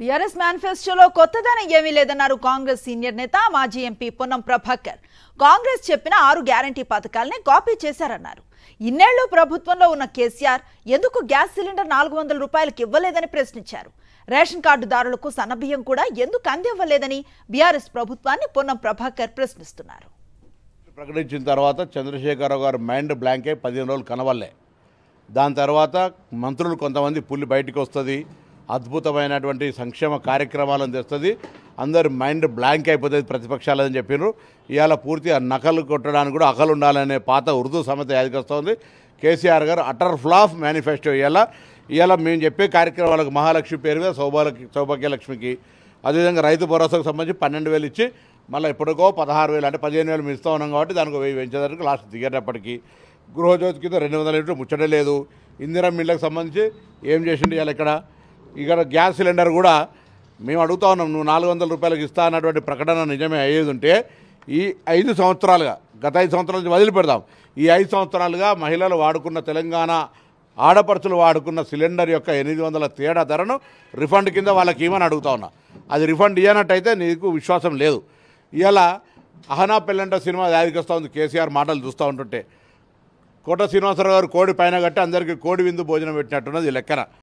BRS మేనిఫెస్టోలో కొత్తదనం ఏమీ లేదన్నారు కాంగ్రెస్ సీనియర్ నేత మాజీ ఎంపీ పొన్నం ప్రభాకర్ కాంగ్రెస్ చెప్పిన ఆరు గ్యారంటీ పథకాలనే కాపీ చేశారన్నారు ఇన్నేళ్లు ప్రభుత్వంలో ఉన్న కేసీఆర్ ఎందుకు గ్యాస్ సిలిండర్ నాలుగు వందల రూపాయలకు ఇవ్వలేదని ప్రశ్నించారు రేషన్ కార్డుదారులకు సన్నబియ్యం కూడా ఎందుకు అందివ్వలేదని బీఆర్ఎస్ ప్రభుత్వాన్ని పొన్నం ప్రభాకర్ ప్రశ్నిస్తున్నారు ప్రకటించిన తర్వాత చంద్రశేఖరరావు గారు మైండ్ బ్లాంకే పదిహేను రోజులు కనవల్లే దాని తర్వాత మంత్రులు కొంతమంది పుల్లి బయటకు వస్తుంది అద్భుతమైనటువంటి సంక్షేమ కార్యక్రమాలను తెస్తుంది అందరు మైండ్ బ్లాంక్ అయిపోతుంది ప్రతిపక్షాలని చెప్పినారు ఇవాళ పూర్తిగా నకలు కొట్టడానికి కూడా అకలు ఉండాలనే పాత ఉర్దూ సమత యాదికొస్తుంది కేసీఆర్ గారు అటర్ ఫ్లాఫ్ మేనిఫెస్టో ఇవాళ ఇవాళ మేము చెప్పే కార్యక్రమాలకు మహాలక్ష్మి పేరు మీద సౌభాగ్య సౌభాగ్యలక్ష్మికి అదేవిధంగా రైతు భరోసాకు సంబంధించి పన్నెండు వేలు ఇచ్చి మళ్ళీ ఎప్పటికో పదహారు వేలు అంటే పదిహేను వేలు మిస్తూ ఉన్నాం కాబట్టి దానికి వెయ్యి పెంచేదానికి లాస్ట్ దిగేటప్పటికీ గృహజ్యోతి కింద రెండు వందల లీటర్లు ముచ్చడం లేదు ఇందిరా మిల్లకు సంబంధించి ఏం చేసిండు ఇవాళ ఇక్కడ ఇక్కడ గ్యాస్ సిలిండర్ కూడా మేము అడుగుతా ఉన్నాం నువ్వు నాలుగు వందల రూపాయలకు ఇస్తా అన్నటువంటి ప్రకటన నిజమే అయ్యేది ఉంటే ఈ ఐదు సంవత్సరాలుగా గత ఐదు సంవత్సరాల నుంచి వదిలిపెడదాం ఈ ఐదు సంవత్సరాలుగా మహిళలు వాడుకున్న తెలంగాణ ఆడపడుచులు వాడుకున్న సిలిండర్ యొక్క ఎనిమిది వందల తేడా ధరను రిఫండ్ కింద వాళ్ళకి ఏమని అడుగుతా ఉన్నా అది రిఫండ్ ఇవ్వనట్టయితే నీకు విశ్వాసం లేదు ఇలా అహనా పెళ్ళంట సినిమా దాదికి వస్తూ ఉంది కేసీఆర్ మాటలు చూస్తూ ఉంటుంటే కోట శ్రీనివాసరావు గారు కోడి పైన కట్టి అందరికీ కోడి విందు భోజనం పెట్టినట్టున్నది లెక్కన